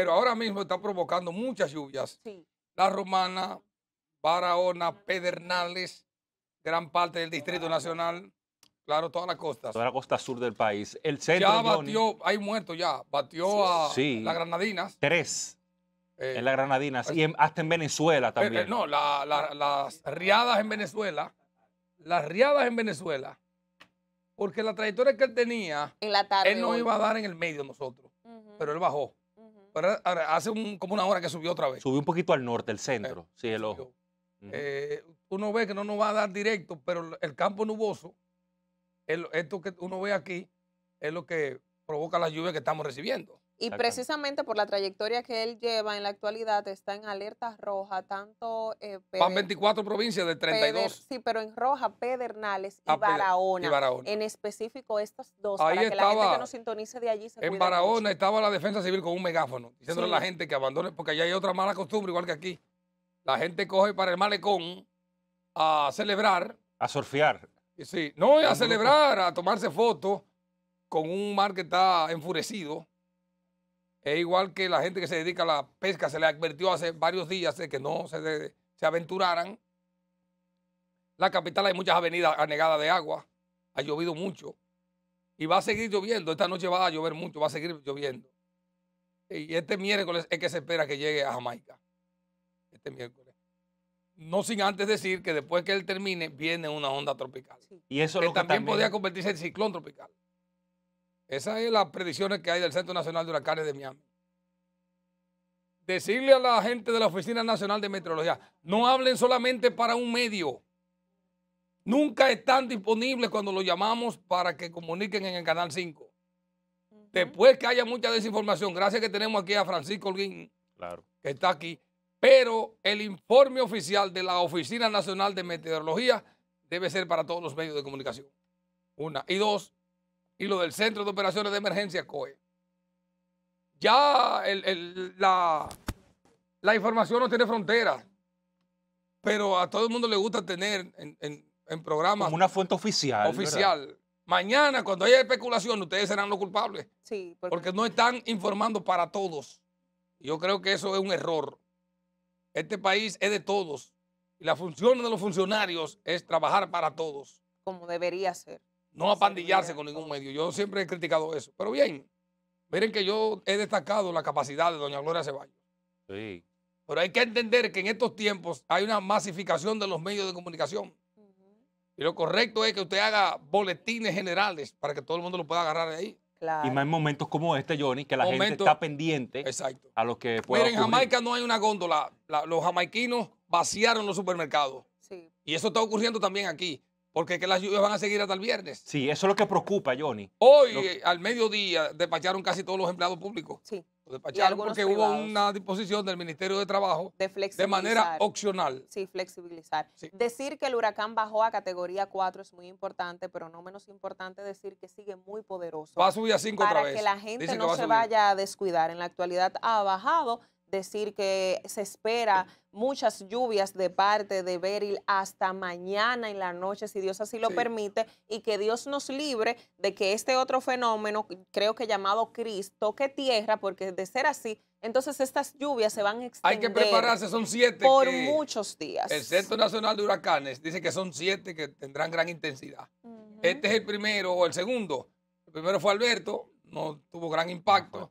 pero ahora mismo está provocando muchas lluvias. Sí. La Romana, Barahona, Pedernales, gran parte del Distrito Nacional, claro, toda la costa. Toda la costa sur del país. El centro. Ya batió, hay muertos ya, batió a las Granadinas. Tres. Eh, en las Granadinas y eh, hasta en Venezuela eh, también. no, las riadas en Venezuela, las riadas en Venezuela, porque la trayectoria que él tenía, la tarde él no iba a dar en el medio nosotros, pero él bajó hace un, como una hora que subió otra vez. Subió un poquito al norte, el eh, centro. sí, el ojo. Eh, uno ve que no nos va a dar directo, pero el campo nuboso, esto que uno ve aquí, es lo que provoca la lluvia que estamos recibiendo. Y precisamente por la trayectoria que él lleva en la actualidad, está en alerta roja, tanto... Eh, 24 provincias de 32. sí, pero en roja, Pedernales y, ah, Barahona, En específico estas dos, Ahí para estaba, la gente que nos sintonice de allí se En Barahona estaba la defensa civil con un megáfono, diciéndole a la gente que abandone, porque allá hay otra mala costumbre, igual que aquí. La gente coge para el malecón a celebrar. A surfear. Sí, no, a celebrar, a tomarse fotos con un mar que está enfurecido es igual que la gente que se dedica a la pesca, se le advirtió hace varios días de que no se, aventuraran. La capital hay muchas avenidas anegadas de agua, ha llovido mucho y va a seguir lloviendo. Esta noche va a llover mucho, va a seguir lloviendo. Y este miércoles es que se espera que llegue a Jamaica. Este miércoles. No sin antes decir que después que él termine, viene una onda tropical. Y eso que lo que también, también podría convertirse en ciclón tropical. Esas son las predicciones que hay del Centro Nacional de Huracanes de Miami. Decirle a la gente de la Oficina Nacional de Meteorología, no hablen solamente para un medio. Nunca están disponibles cuando los llamamos para que comuniquen en el Canal 5. Después que haya mucha desinformación, gracias que tenemos aquí a Francisco Holguín, claro. que está aquí, pero el informe oficial de la Oficina Nacional de Meteorología debe ser para todos los medios de comunicación. Una. Y dos, y lo del Centro de Operaciones de Emergencia COE. Ya la, información no tiene fronteras, pero a todo el mundo le gusta tener en, programa... Como una fuente oficial. Oficial. Mañana, cuando haya especulación, ustedes serán los culpables. Sí. Porque... porque no están informando para todos. Yo creo que eso es un error. Este país es de todos. Y la función de los funcionarios es trabajar para todos. Como debería ser. No apandillarse con ningún medio. Yo siempre he criticado eso. Pero bien, miren que yo he destacado la capacidad de doña Gloria Ceballos. Sí. Pero hay que entender que en estos tiempos hay una masificación de los medios de comunicación. Y lo correcto es que usted haga boletines generales para que todo el mundo lo pueda agarrar de ahí. Claro. Y más en momentos como este, Johnny, que la gente está pendiente exacto. a lo que pueda Miren, en Jamaica no hay una góndola. los jamaiquinos vaciaron los supermercados. Sí. Y eso está ocurriendo también aquí. Porque es que las lluvias van a seguir hasta el viernes. Sí, eso es lo que preocupa, Johnny. Hoy, eh, al mediodía, despacharon casi todos los empleados públicos. Sí. despacharon porque hubo una disposición del Ministerio de Trabajo de, manera opcional. Sí, flexibilizar. Decir que el huracán bajó a categoría 4 es muy importante, pero no menos importante decir que sigue muy poderoso. Va a subir a 5 otra vez. Para que la gente no se vaya a descuidar. En la actualidad ha bajado decir que se espera muchas lluvias de parte de Beryl hasta mañana en la noche, si Dios así lo permite, y que Dios nos libre de que este otro fenómeno, creo que llamado Cristo, toque tierra, porque de ser así, entonces estas lluvias se van a extender. Hay que prepararse, son siete. Por muchos días. El Centro Nacional de Huracanes dice que son siete que tendrán gran intensidad. Este es el primero o el segundo. El primero fue Alberto, no tuvo gran impacto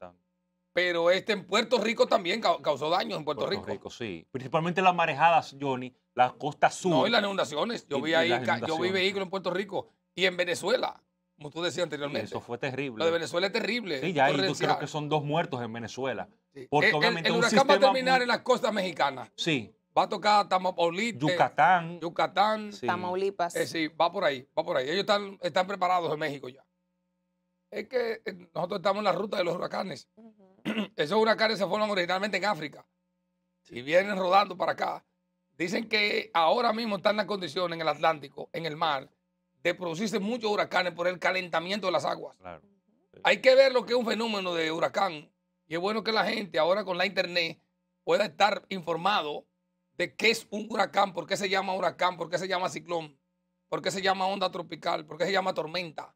pero este en Puerto Rico también causó daños en Puerto, Rico. Sí, principalmente las marejadas, Johnny, las costas sur. No, y las inundaciones. Yo vi ahí, yo vi vehículos en Puerto Rico y en Venezuela, como tú decías anteriormente. eso fue terrible. Lo de Venezuela es terrible. Sí, ya, y tú crees que son dos muertos en Venezuela. Porque eh, el, obviamente el huracán va a terminar en las costas mexicanas. Sí. Va a tocar Tamaulipas. Yucatán. Yucatán. Tamaulipas. Eh, sí, va por ahí, va por ahí. Ellos están, están preparados en México ya. Es que eh, nosotros estamos en la ruta de los huracanes. esos huracanes se forman originalmente en África y vienen rodando para acá. Dicen que ahora mismo están la condiciones en el Atlántico, en el mar, de producirse muchos huracanes por el calentamiento de las aguas. Hay que ver lo que es un fenómeno de huracán. Y es bueno que la gente ahora con la internet pueda estar informado de qué es un huracán, por qué se llama huracán, por qué se llama ciclón, por qué se llama onda tropical, por qué se llama tormenta.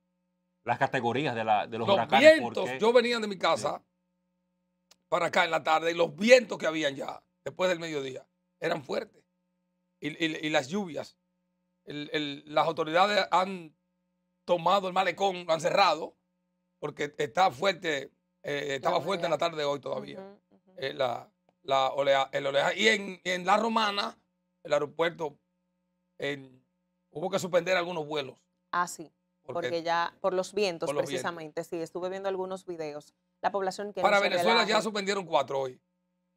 Las categorías de, la, de los, huracanes. Vientos, yo venía de mi casa para acá en la tarde y los vientos que habían ya después del mediodía eran fuertes. Y, las lluvias. las autoridades han tomado el malecón, lo han cerrado, porque está fuerte, eh, estaba fuerte en la tarde de hoy todavía. Eh, la, Y en, La Romana, el aeropuerto, hubo que suspender algunos vuelos. Ah, sí. Porque, ya, por los vientos precisamente, sí, estuve viendo algunos videos. La población que... Para Venezuela ya suspendieron cuatro hoy,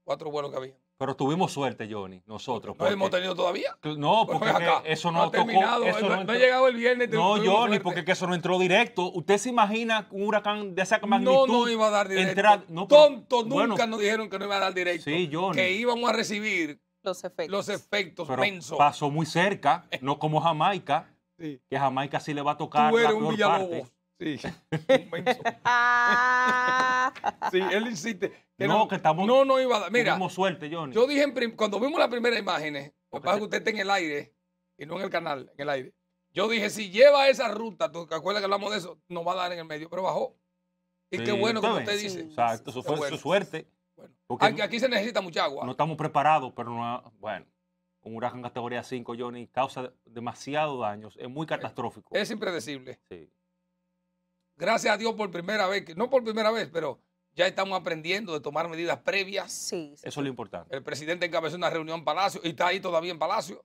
cuatro vuelos que había. Pero tuvimos suerte, Johnny, nosotros. ¿No hemos tenido todavía? No, porque acá, eso no, tocó, eso no, ha llegado el viernes. No, Johnny, porque que eso no entró directo. ¿Usted se imagina un huracán de esa magnitud? No, no iba a dar directo. tontos Tonto, nunca nos dijeron que no iba a dar directo. Sí, Johnny. Que íbamos a recibir los efectos, los efectos Pasó muy cerca, no como Jamaica que Jamaica sí le va a tocar Tú un Sí, él insiste. no, que estamos. No, no iba a Mira. suerte, Johnny. Yo dije, cuando vimos las primeras imágenes, lo que que usted está en el aire y no en el canal, en el aire. Yo dije, si lleva esa ruta, ¿tú te acuerdas que hablamos de eso? No va a dar en el medio, pero bajó. Y qué bueno, que usted dice. Exacto, su suerte. Bueno. aquí, aquí se necesita mucha agua. No estamos preparados, pero no. Bueno un huracán categoría 5, Johnny, causa demasiado daños, es muy catastrófico. Es, impredecible. Sí. Gracias a Dios por primera vez, no por primera vez, pero ya estamos aprendiendo de tomar medidas previas. Sí, Eso es lo importante. El presidente encabezó una reunión en Palacio y está ahí todavía en Palacio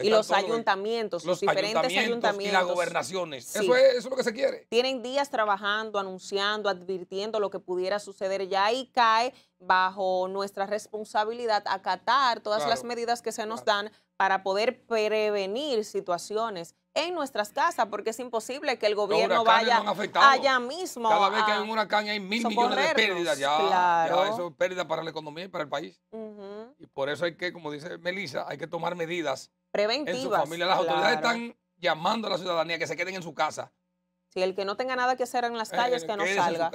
y los ayuntamientos, los, diferentes ayuntamientos, Y las gobernaciones. Eso, es, lo que se quiere. Tienen días trabajando, anunciando, advirtiendo lo que pudiera suceder ya ahí cae bajo nuestra responsabilidad acatar todas las medidas que se nos dan para poder prevenir situaciones en nuestras casas, porque es imposible que el gobierno vaya allá mismo. Cada vez que hay un huracán hay mil millones de pérdidas. Ya, claro. eso es pérdida para la economía y para el país. Y por eso hay que, como dice Melissa, hay que tomar medidas preventivas. Las autoridades están llamando a la ciudadanía que se queden en su casa. Si el que no tenga nada que hacer en las eh, calles, eh, que no salga.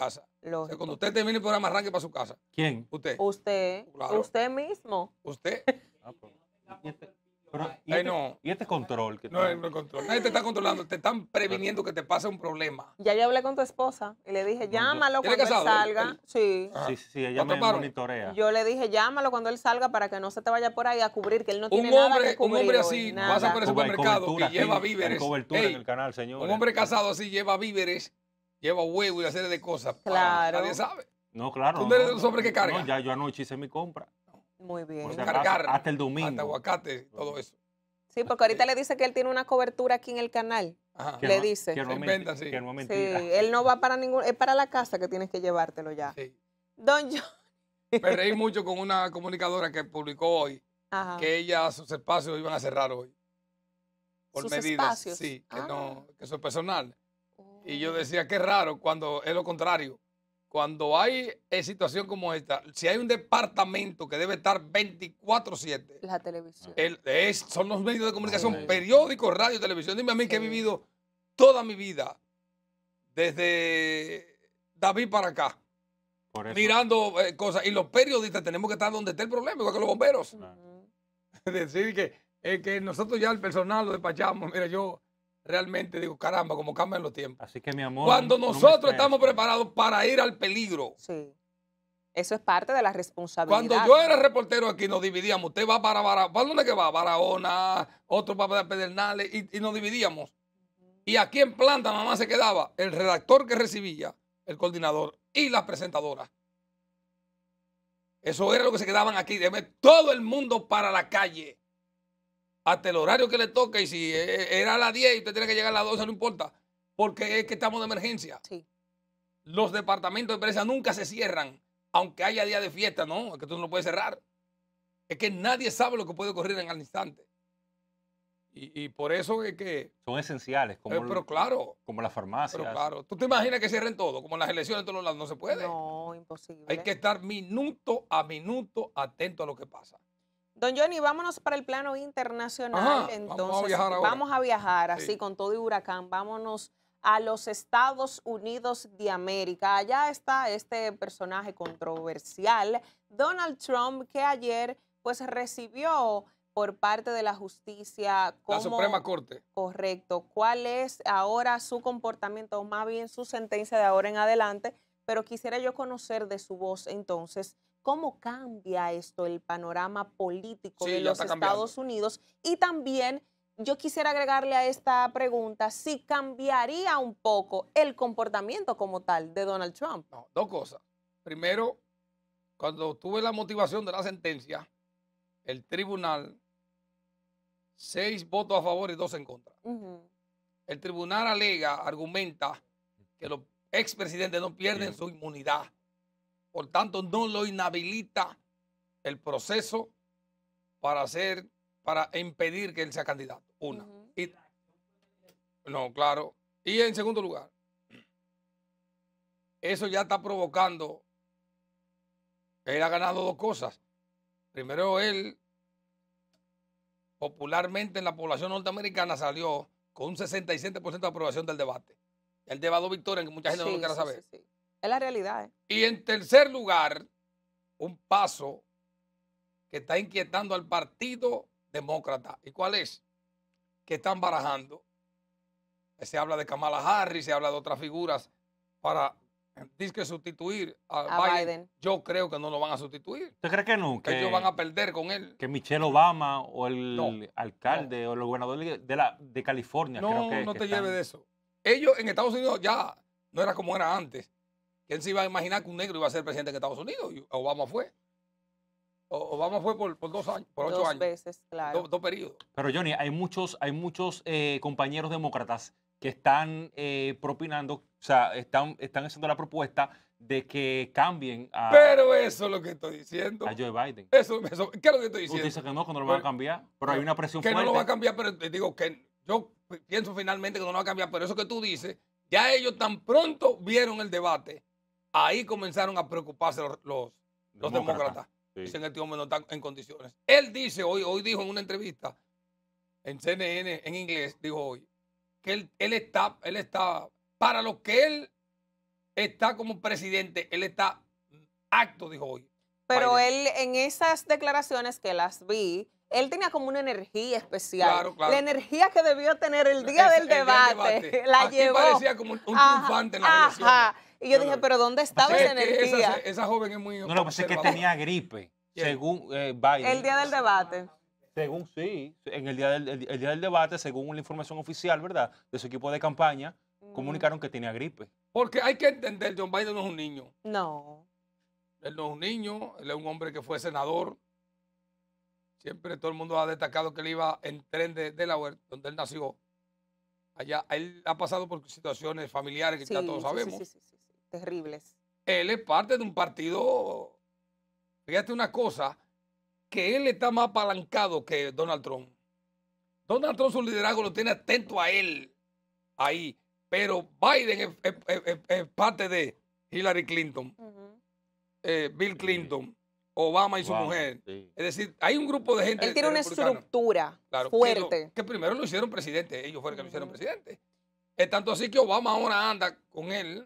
cuando usted termine el programa, arranque para su casa. ¿Quién? Usted. Usted. Usted mismo. Usted. Este ¿y, este, control? Que no, no, control. Nadie te está controlando, te están previniendo que te pase un problema. Ya yo hablé con tu esposa y le dije, llámalo cuando él salga. sí. sí. Sí, ella me monitorea. Yo le dije, llámalo cuando él salga para que no se te vaya por ahí a cubrir, que él no un tiene hombre, nada que cubrir. Un hombre así pasa por el supermercado y lleva víveres. Un hombre casado así lleva víveres, lleva huevo y una serie de cosas. Claro. nadie sabe. No, claro. Tú eres un hombre que carga. ya yo anoche hice mi compra. Muy bien. hasta el domingo. Hasta aguacate, todo eso. Sí, porque ahorita le dice que él tiene una cobertura aquí en el canal. Le dice. Que no, sí. él no va para ningún, es para la casa que tienes que llevártelo ya. Sí. Don John. Me reí mucho con una comunicadora que publicó hoy que ella sus espacios iban a cerrar hoy. Por medidas. Sí, que no, ah. que es personal. Y yo oh. decía, qué raro cuando es lo contrario cuando hay eh, situación como esta, si hay un departamento que debe estar 24-7, la televisión. son los medios de comunicación, periódicos, radio, televisión. Dime a mí que he vivido toda mi vida, desde David para acá, mirando eh, cosas. Y los periodistas tenemos que estar donde esté el problema, igual que los bomberos. Decir que, que nosotros ya el personal lo despachamos. Mira, yo realmente digo, caramba, como cambian los tiempos. Así que mi amor. Cuando nosotros estamos pues. preparados para ir al peligro. Sí. Eso es parte de la responsabilidad. Cuando yo era reportero aquí nos dividíamos. Usted va para Barahona, ¿para dónde que va? Barahona, otro para Pedernales y, nos dividíamos. Y aquí en planta mamá se quedaba el redactor que recibía, el coordinador y la presentadora. Eso era lo que se quedaban aquí. Debe todo el mundo para la calle hasta el horario que le toca y si eh, eh, era a las 10 y usted tiene que llegar a las 12, no importa, porque es que estamos de emergencia. Los departamentos de prensa nunca se cierran, aunque haya día de fiesta, no, es que tú no lo puedes cerrar. Es que nadie sabe lo que puede ocurrir en el instante. Y, por eso es que... Son esenciales, como, eh, pero claro, como la farmacia. Pero claro, tú te imaginas que cierren todo, como las elecciones en todos lados, no se puede. No, imposible. Hay que estar minuto a minuto atento a lo que pasa. Don Johnny, vámonos para el plano internacional. Entonces, vamos a viajar, así con todo y huracán. Vámonos a los Estados Unidos de América. Allá está este personaje controversial, Donald Trump, que ayer pues recibió por parte de la justicia la Suprema Corte. Correcto. ¿Cuál es ahora su comportamiento, o más bien su sentencia de ahora en adelante? Pero quisiera yo conocer de su voz entonces ¿Cómo cambia esto el panorama político de los Estados Unidos? Y también yo quisiera agregarle a esta pregunta si cambiaría un poco el comportamiento como tal de Donald Trump. dos cosas. Primero, cuando tuve la motivación de la sentencia, el tribunal, seis votos a favor y dos en contra. El tribunal alega, argumenta que los expresidentes no pierden su inmunidad por tanto, no lo inhabilita el proceso para hacer, para impedir que él sea candidato. Una. no, claro. Y en segundo lugar, eso ya está provocando. Él ha ganado dos cosas. Primero, él popularmente en la población norteamericana salió con un 67% de aprobación del debate. el debate dos victorias que mucha gente no lo quiera saber. Sí, es la realidad. ¿eh? Y en tercer lugar, un paso que está inquietando al Partido Demócrata. ¿Y cuál es? Que están barajando. Se habla de Kamala Harris, se habla de otras figuras para que sustituir a, Biden. Yo creo que no lo van a sustituir. ¿Usted cree que no? Que ellos van a perder con él. Que Michelle Obama o el alcalde o el gobernador de, la, de California. No, que, no te lleve lleves de eso. Ellos en Estados Unidos ya no era como era antes. ¿Quién se iba a imaginar que un negro iba a ser presidente de Estados Unidos? Obama fue. Obama fue por, dos años, por ocho dos Veces, claro. Dos, periodos. Pero Johnny, hay muchos, hay muchos eh, compañeros demócratas que están eh, propinando, o sea, están, están haciendo la propuesta de que cambien a. Pero eso es lo que estoy diciendo. A Joe Biden. Eso, eso ¿Qué es lo que estoy diciendo? Usted dice que no, que no lo van a cambiar, pero, hay una presión Que no lo va a cambiar, pero te digo que yo pienso finalmente que no lo va a cambiar, pero eso que tú dices, ya ellos tan pronto vieron el debate Ahí comenzaron a preocuparse los, demócratas. Dicen que este hombre no está en condiciones. Él dice hoy, hoy dijo en una entrevista en CNN, en inglés, dijo hoy, que él, está, él está, para lo que él está como presidente, él está acto, dijo hoy. Pero él en esas declaraciones que las vi, él tenía como una energía especial. La energía que debió tener el día, del, debate, la llevó. parecía como un triunfante en la Ajá. Y yo dije, pero ¿dónde estaba esa energía? Esa, joven es muy No, no, pues es que tenía gripe, según eh, Biden. El día del debate. Según, sí, en el día, del, día del debate, según la información oficial, ¿verdad? De su equipo de campaña, mm. comunicaron que tenía gripe. Porque hay que entender, John Biden no es un niño. No. Él no es un niño, él es un hombre que fue senador, Siempre todo el mundo ha destacado que él iba en tren de Delaware, donde él nació. Allá, él ha pasado por situaciones familiares que ya todos sabemos. Sí, sí, sí, sí, terribles. Él es parte de un partido. Fíjate una cosa, que él está más apalancado que Donald Trump. Donald Trump su liderazgo lo tiene atento a él ahí, pero Biden es, parte de Hillary Clinton, eh, Bill Clinton, Obama y su mujer. Es decir, hay un grupo de gente. Él tiene una estructura fuerte. Que, primero lo hicieron presidente, ellos fueron que lo hicieron presidente. Es tanto así que Obama ahora anda con él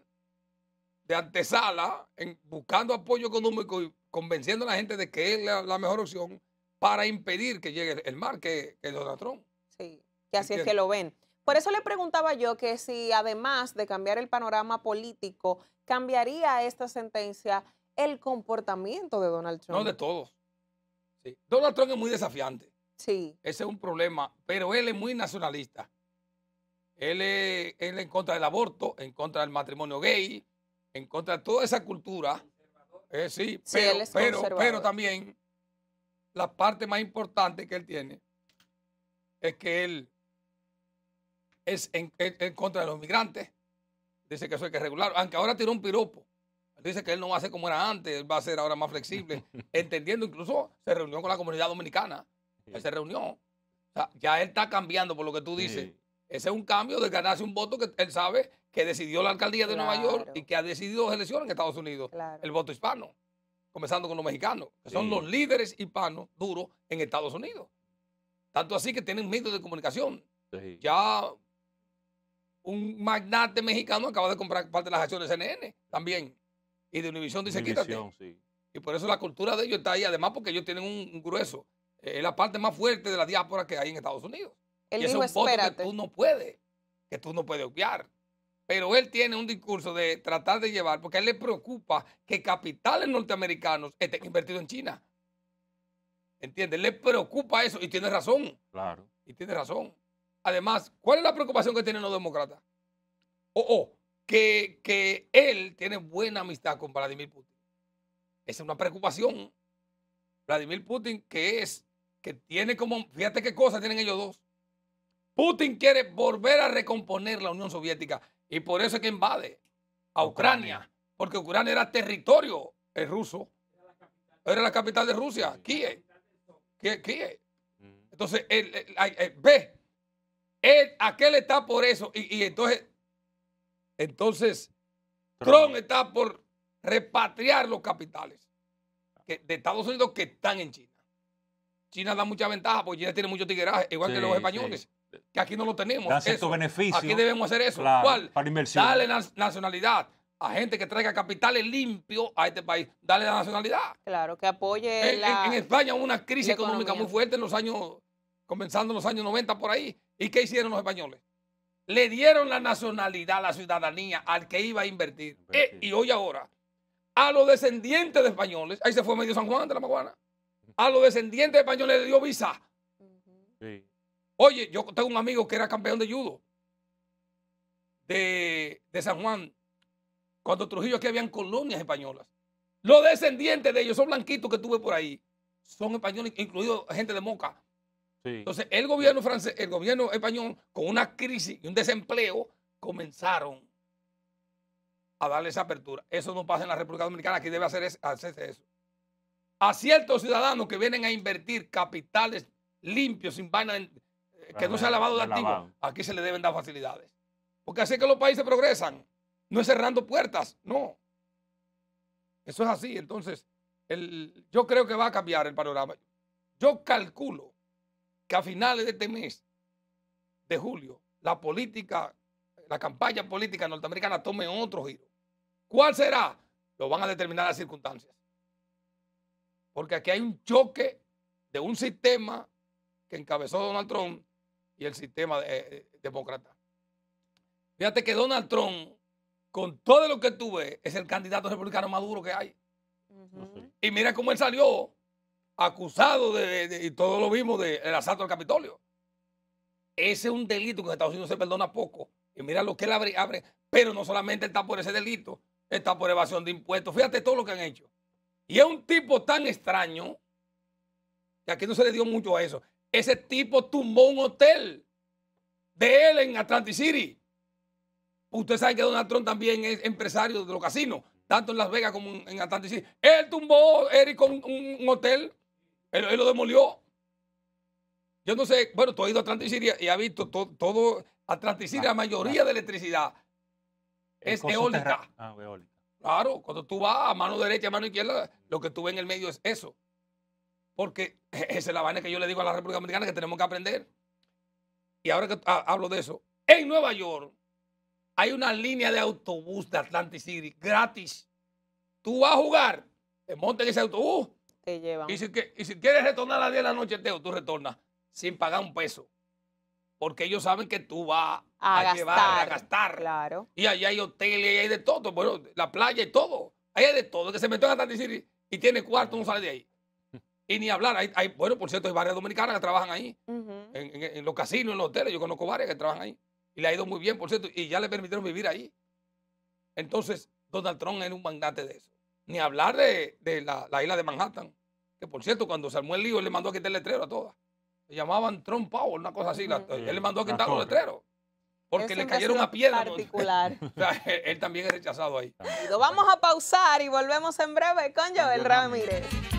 de antesala, buscando apoyo económico y convenciendo a la gente de que es la, mejor opción para impedir que llegue el mar que, es Donald Trump. Sí, que así es que lo ven. Por eso le preguntaba yo que si además de cambiar el panorama político, cambiaría esta sentencia el comportamiento de Donald Trump. No, de todos. Donald Trump es muy desafiante. Sí. Ese es un problema, pero él es muy nacionalista. Él es, en contra del aborto, en contra del matrimonio gay, en contra de toda esa cultura. Eh, sí, pero, pero, también la parte más importante que él tiene es que él es en, contra de los migrantes. Dice que eso hay que regularlo aunque ahora tiró un piropo dice que él no va a ser como era antes, va a ser ahora más flexible. Entendiendo, incluso se reunió con la comunidad dominicana. Él se reunió. ya él está cambiando por lo que tú dices. Ese es un cambio de ganarse un voto que él sabe que decidió la alcaldía de Nueva York y que ha decidido elecciones en Estados Unidos. El voto hispano. Comenzando con los mexicanos, son los líderes hispanos duros en Estados Unidos. Tanto así que tienen medios de comunicación. Ya un magnate mexicano acaba de comprar parte de las acciones de CNN también. Y de Univisión dice, quítate. Y por eso la cultura de ellos está ahí, además porque ellos tienen un, grueso, eh, es la parte más fuerte de la diáspora que hay en Estados Unidos. Él es un que tú no puedes, que tú no puedes obviar. Pero él tiene un discurso de tratar de llevar, porque a él le preocupa que capitales norteamericanos estén invertidos en China. ¿Entiendes? Le preocupa eso y tiene razón. Claro. Y tiene razón. Además, ¿cuál es la preocupación que tienen los demócratas? Oh, oh, que, él tiene buena amistad con Vladimir Putin. Esa es una preocupación. Vladimir Putin, que es, que tiene como, fíjate qué cosa tienen ellos dos. Putin quiere volver a recomponer la Unión Soviética y por eso es que invade a Ucrania, porque Ucrania era territorio ruso, era la capital de Rusia, Kiev. Kiev, Kiev. Mm. Entonces, él, eh, ve, él, aquel está por eso y, y entonces entonces, Trump está por repatriar los capitales de Estados Unidos que están en China. China da mucha ventaja porque China tiene mucho tigueraje, igual que los españoles, que aquí no lo tenemos. Dan ciertos beneficios. Aquí debemos hacer eso. ¿Cuál? Para inversión. Dale nacionalidad a gente que traiga capitales limpios a este país. Dale la nacionalidad. Claro, que apoye en, en España hubo una crisis económica muy fuerte en los años, comenzando en los años 90 por ahí. ¿Y qué hicieron los españoles? le dieron la nacionalidad, la ciudadanía al que iba a eh, invertir. y hoy ahora, a los descendientes de españoles, ahí se fue medio San Juan de la Maguana, a los descendientes de españoles le dio visa. Oye, yo tengo un amigo que era campeón de judo de, de San Juan, cuando Trujillo aquí habían colonias españolas. Los descendientes de ellos, son blanquitos que tuve por ahí, son españoles, incluido gente de Moca. Entonces, el gobierno francés, el gobierno español, con una crisis y un desempleo, comenzaron a darle esa apertura. Eso no pasa en la República Dominicana, aquí debe hacer hacerse eso. A ciertos ciudadanos que vienen a invertir capitales limpios, sin vaina, eh, que no se ha lavado de activos, aquí se le deben dar facilidades. Porque así es que los países progresan. No es cerrando puertas, no. Eso es así. Entonces, yo creo que va a cambiar el panorama. Yo calculo que a finales de este mes de julio la política, la campaña política norteamericana tome otro giro. ¿Cuál será? Lo van a determinar las circunstancias. Porque aquí hay un choque de un sistema que encabezó Donald Trump y el sistema eh, eh, demócrata. Fíjate que Donald Trump, con todo lo que tuve, es el candidato republicano más duro que hay. Y mira cómo él salió acusado de, de, y lo mismo del asalto al Capitolio. Ese es un delito que en Estados Unidos se perdona poco. Y mira lo que él abre, abre. Pero no solamente está por ese delito, está por evasión de impuestos. Fíjate todo lo que han hecho. Y es un tipo tan extraño, que aquí no se le dio mucho a eso. Ese tipo tumbó un hotel de él en Atlantic City. Usted sabe que Donald Trump también es empresario de los casinos, tanto en Las Vegas como en Atlantic City. Él tumbó, Eric, un hotel él, lo demolió. Yo no sé, bueno, tú has ido a Atlantic y y has visto todo, Atlantic City la mayoría de electricidad es ah, eólica. Claro, cuando tú vas a mano derecha, a mano izquierda, lo que tú ves en el medio es eso. Porque esa es la vaina que yo le digo a la República Dominicana que tenemos que aprender. Y ahora que ah, hablo de eso, en Nueva York hay una línea de autobús de Atlantic City gratis. Tú vas a jugar, te montas en ese autobús y si, quieres retornar a las 10 de la noche, Teo, tú retornas sin pagar un peso. Porque ellos saben que tú vas a, gastar, llevar, a gastar. Claro. Y allá hay hoteles, y hay de todo. Bueno, la playa y todo. hay de todo. que se meten en decir y tiene cuarto, no sale de ahí. Y ni hablar. Hay, bueno, por cierto, hay varias dominicanas que trabajan ahí. en, los casinos, en los hoteles. Yo conozco varias que trabajan ahí. Y le ha ido muy bien, por cierto. Y ya le permitieron vivir ahí. Entonces, Donald Trump era un magnate de eso. Ni hablar de, la, isla de Manhattan. Que por cierto, cuando se armó el lío, él le mandó a quitar el letrero a todas. Le llamaban Trump Power, una cosa así. él le mandó a quitar los letreros. Porque le cayeron a piedra. Particular. él, también es rechazado ahí. Lo vamos a pausar y volvemos en breve con Joel Ramírez.